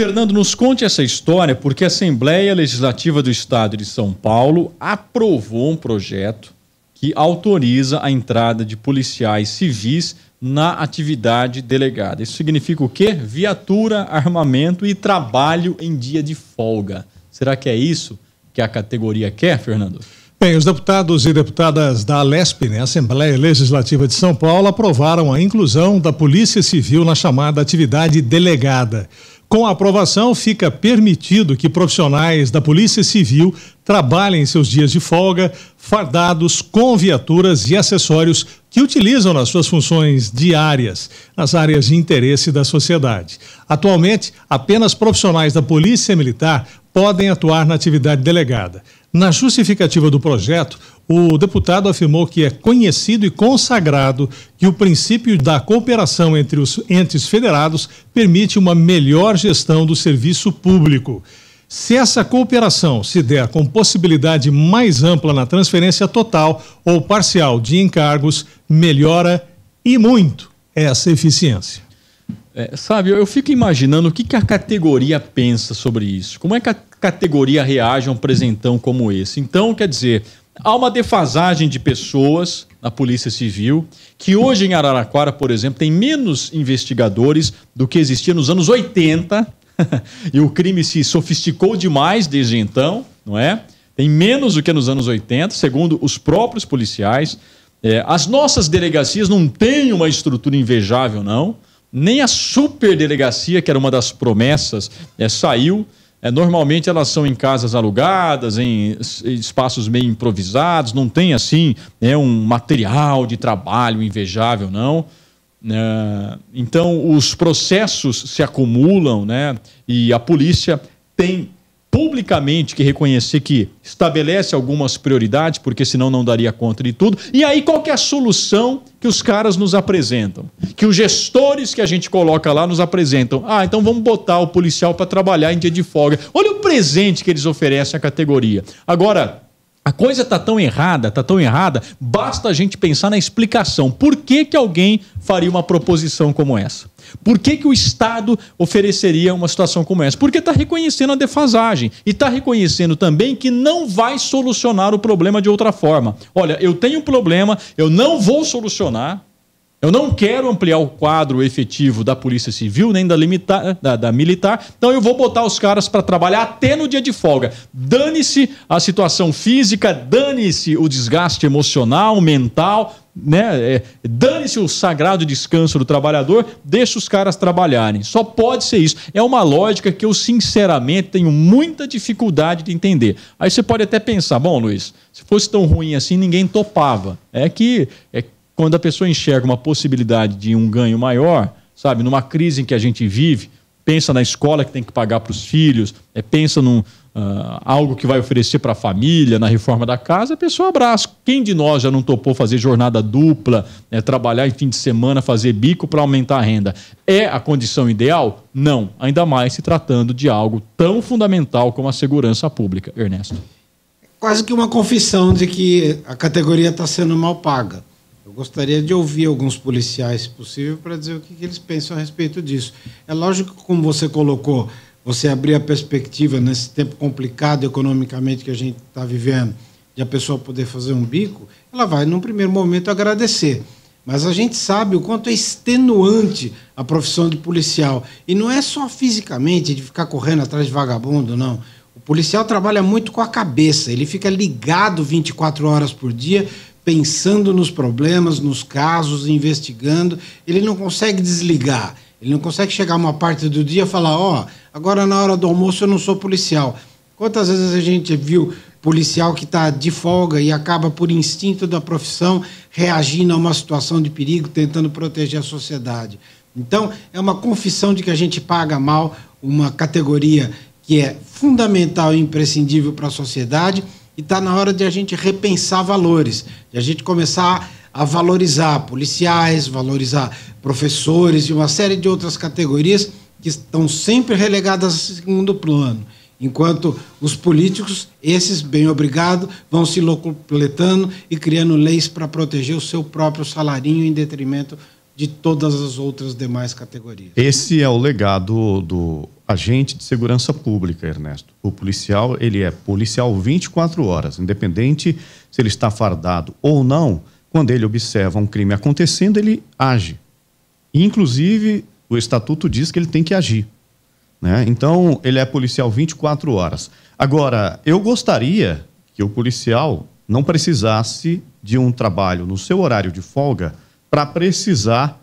Fernando, nos conte essa história, porque a Assembleia Legislativa do Estado de São Paulo aprovou um projeto que autoriza a entrada de policiais civis na atividade delegada. Isso significa o quê? Viatura, armamento e trabalho em dia de folga. Será que é isso que a categoria quer, Fernando? Bem, os deputados e deputadas da Alesp, né, Assembleia Legislativa de São Paulo, aprovaram a inclusão da Polícia Civil na chamada atividade delegada. Com a aprovação, fica permitido que profissionais da Polícia Civil trabalhem seus dias de folga, fardados com viaturas e acessórios que utilizam nas suas funções diárias, nas áreas de interesse da sociedade. Atualmente, apenas profissionais da Polícia Militar podem atuar na atividade delegada. Na justificativa do projeto, o deputado afirmou que é conhecido e consagrado que o princípio da cooperação entre os entes federados permite uma melhor gestão do serviço público. Se essa cooperação se der com possibilidade mais ampla na transferência total ou parcial de encargos, melhora e muito essa eficiência. É, sabe, eu, eu, fico imaginando o que, que a categoria pensa sobre isso. Como é que a categoria reage a um presentão como esse? Então, quer dizer, há uma defasagem de pessoas na Polícia Civil, que hoje em Araraquara, por exemplo, tem menos investigadores do que existia nos anos 80, e o crime se sofisticou demais desde então, não é? Tem menos do que nos anos 80, segundo os próprios policiais. É, as nossas delegacias não têm uma estrutura invejável, não nem a superdelegacia, que era uma das promessas, é, saiu. É, normalmente elas são em casas alugadas, em espaços meio improvisados, não tem assim né, um material de trabalho invejável, não. É, então os processos se acumulam né, e a polícia tem publicamente que reconhecer que estabelece algumas prioridades, porque senão não daria conta de tudo. E aí, qual que é a solução que os caras nos apresentam? Que os gestores que a gente coloca lá nos apresentam. Ah, então vamos botar o policial para trabalhar em dia de folga. Olha o presente que eles oferecem à categoria. Agora, a coisa está tão errada, está tão errada, basta a gente pensar na explicação. Por que, que alguém faria uma proposição como essa? Por que, que o Estado ofereceria uma situação como essa? Porque está reconhecendo a defasagem e está reconhecendo também que não vai solucionar o problema de outra forma. Olha, eu tenho um problema, eu não vou solucionar eu não quero ampliar o quadro efetivo da Polícia Civil nem da, limitar, eh, da, da Militar, então eu vou botar os caras para trabalhar até no dia de folga. Dane-se a situação física, dane-se o desgaste emocional, mental, né? É, dane-se o sagrado descanso do trabalhador, deixa os caras trabalharem. Só pode ser isso. É uma lógica que eu, sinceramente, tenho muita dificuldade de entender. Aí você pode até pensar, bom, Luiz, se fosse tão ruim assim, ninguém topava. É que. É quando a pessoa enxerga uma possibilidade de um ganho maior, sabe, numa crise em que a gente vive, pensa na escola que tem que pagar para os filhos, é, pensa num, Uh, algo que vai oferecer para a família, na reforma da casa, a pessoa abraça. Quem de nós já não topou fazer jornada dupla, né, trabalhar em fim de semana, fazer bico para aumentar a renda? É a condição ideal? Não, ainda mais se tratando de algo tão fundamental como a segurança pública, Ernesto. Quase que uma confissão de que a categoria está sendo mal paga. Eu gostaria de ouvir alguns policiais, se possível, para dizer o que, que eles pensam a respeito disso. É lógico que, como você colocou, você abrir a perspectiva nesse tempo complicado economicamente que a gente está vivendo, de a pessoa poder fazer um bico, ela vai, num primeiro momento, agradecer. Mas a gente sabe o quanto é extenuante a profissão de policial. E não é só fisicamente, de ficar correndo atrás de vagabundo, não. O policial trabalha muito com a cabeça, ele fica ligado 24 horas por dia pensando nos problemas, nos casos, investigando, ele não consegue desligar. Ele não consegue chegar uma parte do dia e falar: Ó, oh, agora na hora do almoço eu não sou policial. Quantas vezes a gente viu policial que está de folga e acaba, por instinto da profissão, reagindo a uma situação de perigo, tentando proteger a sociedade? Então, é uma confissão de que a gente paga mal uma categoria que é fundamental e imprescindível para a sociedade e está na hora de a gente repensar valores, de a gente começar a valorizar policiais, valorizar professores e uma série de outras categorias que estão sempre relegadas a segundo plano. Enquanto os políticos, esses, bem obrigado, vão se locupletando e criando leis para proteger o seu próprio salarinho em detrimento de todas as outras demais categorias. Esse é o legado do agente de segurança pública, Ernesto. O policial, ele é policial 24 horas, independente se ele está fardado ou não, quando ele observa um crime acontecendo, ele age. Inclusive, o estatuto diz que ele tem que agir. Né? Então, ele é policial 24 horas. Agora, eu gostaria que o policial não precisasse de um trabalho no seu horário de folga para precisar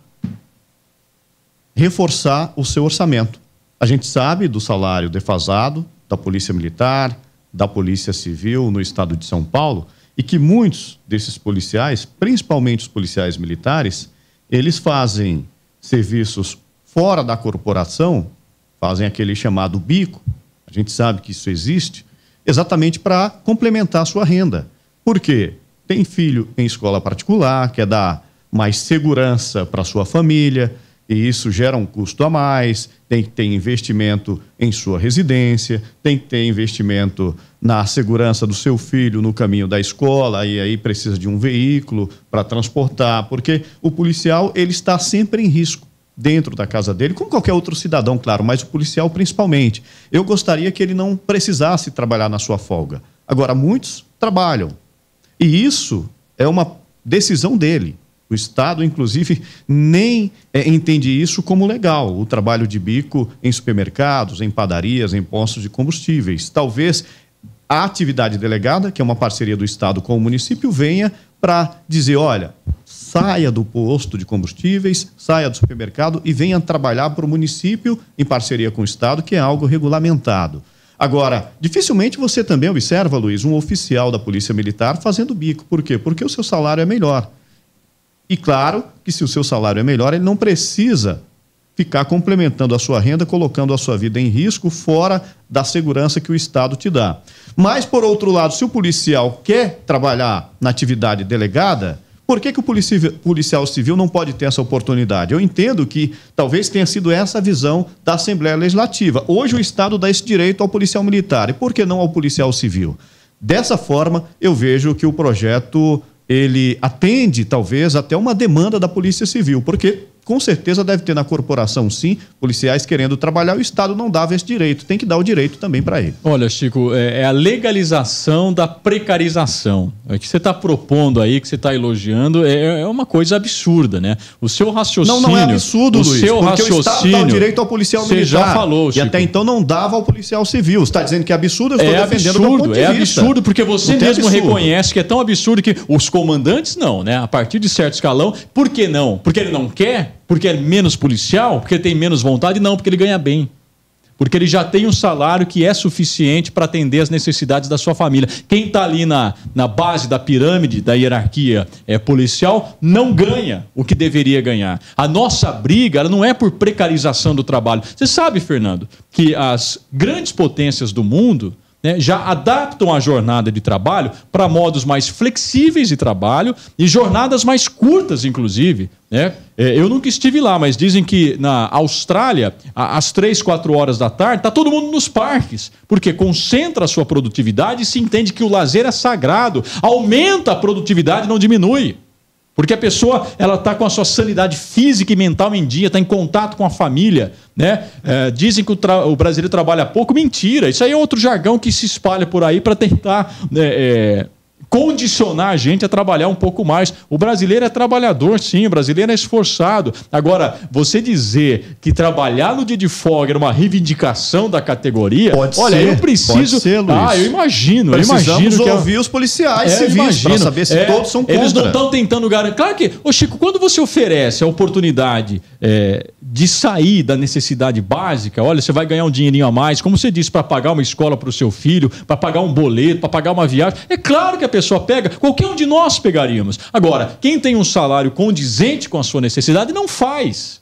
reforçar o seu orçamento. A gente sabe do salário defasado da Polícia Militar, da Polícia Civil no estado de São Paulo e que muitos desses policiais, principalmente os policiais militares, eles fazem serviços fora da corporação, fazem aquele chamado bico, a gente sabe que isso existe, exatamente para complementar a sua renda. Por quê? Tem filho em escola particular, quer dar mais segurança para sua família, e isso gera um custo a mais, tem que ter investimento em sua residência, tem que ter investimento na segurança do seu filho no caminho da escola, e aí precisa de um veículo para transportar, porque o policial ele está sempre em risco dentro da casa dele, como qualquer outro cidadão, claro, mas o policial principalmente. Eu gostaria que ele não precisasse trabalhar na sua folga. Agora, muitos trabalham. E isso é uma decisão dele. O Estado, inclusive, nem é, entende isso como legal, o trabalho de bico em supermercados, em padarias, em postos de combustíveis. Talvez a atividade delegada, que é uma parceria do Estado com o município, venha para dizer: olha, saia do posto de combustíveis, saia do supermercado e venha trabalhar para o município em parceria com o Estado, que é algo regulamentado. Agora, dificilmente você também observa, Luiz, um oficial da Polícia Militar fazendo bico. Por quê? Porque o seu salário é melhor. E claro que se o seu salário é melhor, ele não precisa ficar complementando a sua renda, colocando a sua vida em risco fora da segurança que o Estado te dá. Mas, por outro lado, se o policial quer trabalhar na atividade delegada, por que, que o policial civil não pode ter essa oportunidade? Eu entendo que talvez tenha sido essa a visão da Assembleia Legislativa. Hoje o Estado dá esse direito ao policial militar e por que não ao policial civil? Dessa forma, eu vejo que o projeto ele atende talvez até uma demanda da Polícia Civil, porque com certeza deve ter na corporação, sim, policiais querendo trabalhar. O Estado não dava esse direito, tem que dar o direito também para ele. Olha, Chico, é, é, a legalização da precarização. O é que você está propondo aí, que você está elogiando, é, é, uma coisa absurda, né? O seu raciocínio. Não, não é absurdo, o Luiz. Seu raciocínio, o Estado dá o direito ao policial militar. Você já falou, Chico. E até então não dava ao policial civil. Você está dizendo que é absurdo, eu estou é defendendo absurdo, ponto de É vista. absurdo, porque você não mesmo reconhece que é tão absurdo que os comandantes não, né? A partir de certo escalão, por que não? Porque ele não quer? porque é menos policial, porque tem menos vontade, não, porque ele ganha bem. Porque ele já tem um salário que é suficiente para atender as necessidades da sua família. Quem está ali na, na base da pirâmide, da hierarquia é, policial, não ganha o que deveria ganhar. A nossa briga não é por precarização do trabalho. Você sabe, Fernando, que as grandes potências do mundo, né, já adaptam a jornada de trabalho para modos mais flexíveis de trabalho e jornadas mais curtas, inclusive. Né? É, eu nunca estive lá, mas dizem que na Austrália, a, às três, quatro horas da tarde, está todo mundo nos parques, porque concentra a sua produtividade e se entende que o lazer é sagrado, aumenta a produtividade, não diminui. Porque a pessoa ela está com a sua sanidade física e mental em dia, está em contato com a família, né? É, dizem que o, o, brasileiro trabalha pouco, mentira. Isso aí é outro jargão que se espalha por aí para tentar né, é, condicionar a gente a trabalhar um pouco mais. O brasileiro é trabalhador, sim, o brasileiro é esforçado. Agora, você dizer que trabalhar no dia de folga era uma reivindicação da categoria, pode olha, ser, eu preciso. Ser, ah, eu imagino, Precisamos eu imagino que é ouvir os policiais é, civis para saber se é, todos são contra. Eles não estão tentando garantir. Claro que, ô Chico, quando você oferece a oportunidade é, de sair da necessidade básica, olha, você vai ganhar um dinheirinho a mais, como você disse, para pagar uma escola para o seu filho, para pagar um boleto, para pagar uma viagem. É claro que a pessoa pega, qualquer um de nós pegaríamos. Agora, quem tem um salário condizente com a sua necessidade não faz.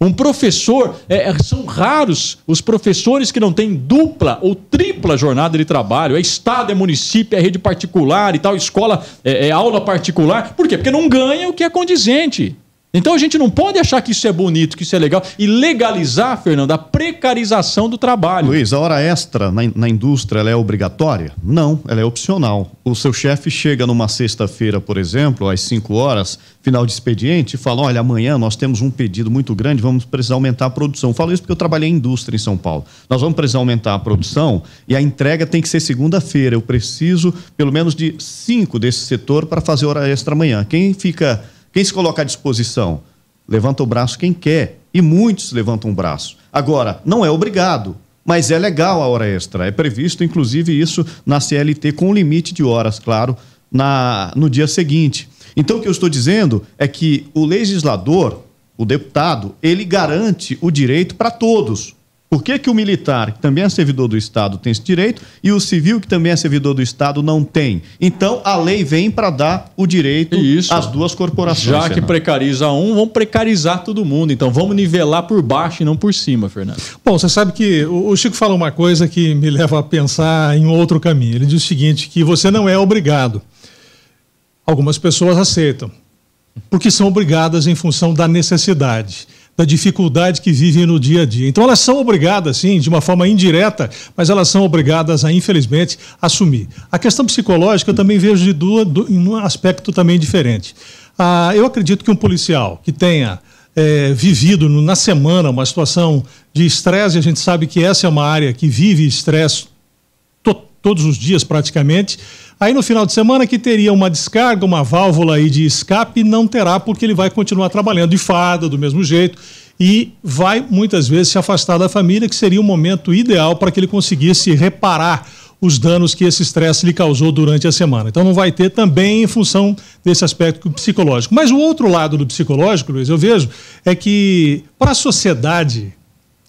Um professor, é, é, são raros os professores que não têm dupla ou tripla jornada de trabalho. É Estado, é município, é rede particular e tal, escola, é, é aula particular. Por quê? Porque não ganha o que é condizente. Então a gente não pode achar que isso é bonito, que isso é legal e legalizar, Fernando, a precarização do trabalho. Luiz, a hora extra na, na indústria é obrigatória? Não, ela é opcional. O seu chefe chega numa sexta-feira, por exemplo, às 5 horas, final de expediente, e fala: olha, amanhã nós temos um pedido muito grande, vamos precisar aumentar a produção. Eu falo isso porque eu trabalhei em indústria em São Paulo. Nós vamos precisar aumentar a produção e a entrega tem que ser segunda-feira. Eu preciso pelo menos de cinco desse setor para fazer hora extra amanhã. Quem fica quem se coloca à disposição? Levanta o braço quem quer. E muitos levantam o braço. Agora, não é obrigado, mas é legal a hora extra. É previsto, inclusive, isso na CLT, com limite de horas, claro, na, no dia seguinte. Então, o que eu estou dizendo é que o legislador, o deputado, ele garante o direito para todos. Por que, que o militar, que também é servidor do Estado, tem esse direito e o civil, que também é servidor do Estado, não tem? Então, a lei vem para dar o direito Isso. às duas corporações. Já Fernando. que precariza um, vão precarizar todo mundo. Então, vamos nivelar por baixo e não por cima, Fernando. Bom, você sabe que o Chico fala uma coisa que me leva a pensar em outro caminho. Ele diz o seguinte: que você não é obrigado. Algumas pessoas aceitam, porque são obrigadas em função da necessidade da dificuldade que vivem no dia a dia. Então elas são obrigadas, sim, de uma forma indireta, mas elas são obrigadas a, infelizmente, assumir. A questão psicológica eu também vejo de duas, em um aspecto também diferente. Ah, eu acredito que um policial que tenha é, vivido na semana uma situação de estresse, a gente sabe que essa é uma área que vive estresse todos os dias praticamente. Aí no final de semana que teria uma descarga, uma válvula aí de escape, não terá porque ele vai continuar trabalhando de farda do mesmo jeito e vai muitas vezes se afastar da família, que seria o momento ideal para que ele conseguisse reparar os danos que esse estresse lhe causou durante a semana. Então não vai ter também em função desse aspecto psicológico. Mas o outro lado do psicológico, Luiz, eu vejo é que para a sociedade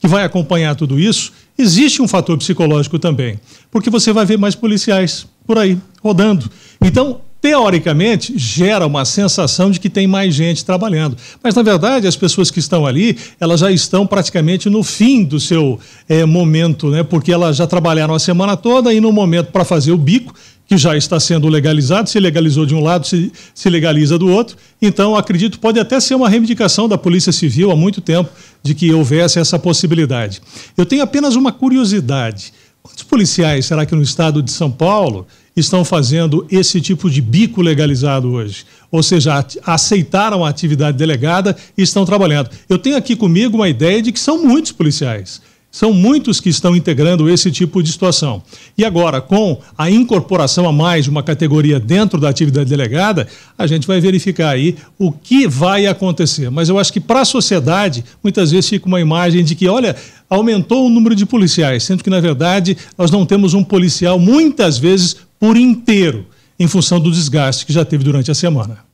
que vai acompanhar tudo isso, Existe um fator psicológico também, porque você vai ver mais policiais por aí rodando. Então, teoricamente, gera uma sensação de que tem mais gente trabalhando. Mas, na verdade, as pessoas que estão ali, elas já estão praticamente no fim do seu é, momento, né? porque elas já trabalharam a semana toda e no momento para fazer o bico, que já está sendo legalizado, se legalizou de um lado, se, se legaliza do outro. Então, acredito, pode até ser uma reivindicação da Polícia Civil há muito tempo de que houvesse essa possibilidade. Eu tenho apenas uma curiosidade. Quantos policiais será que no estado de São Paulo estão fazendo esse tipo de bico legalizado hoje? Ou seja, aceitaram a atividade delegada e estão trabalhando. Eu tenho aqui comigo uma ideia de que são muitos policiais. São muitos que estão integrando esse tipo de situação. E agora, com a incorporação a mais de uma categoria dentro da atividade delegada, a gente vai verificar aí o que vai acontecer. Mas eu acho que para a sociedade, muitas vezes fica uma imagem de que, olha, aumentou o número de policiais, sendo que, na verdade, nós não temos um policial, muitas vezes, por inteiro, em função do desgaste que já teve durante a semana.